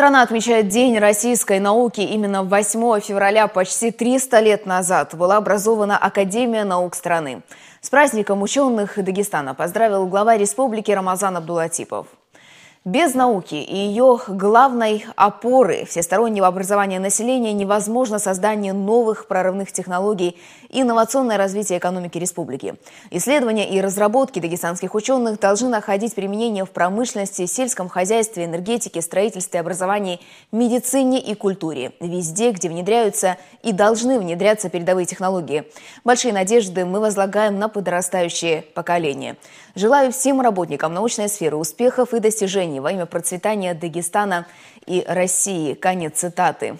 Страна отмечает День российской науки. Именно 8 февраля почти 300 лет назад была образована Академия наук страны. С праздником ученых Дагестана поздравил глава республики Рамазан Абдулатипов. Без науки и ее главной опоры всестороннего образования населения невозможно создание новых прорывных технологий и инновационное развитие экономики республики. Исследования и разработки дагестанских ученых должны находить применение в промышленности, сельском хозяйстве, энергетике, строительстве, образовании, медицине и культуре. Везде, где внедряются и должны внедряться передовые технологии. Большие надежды мы возлагаем на подрастающее поколение. Желаю всем работникам научной сферы успехов и достижений отношений во имя процветания Дагестана и России. Конец цитаты.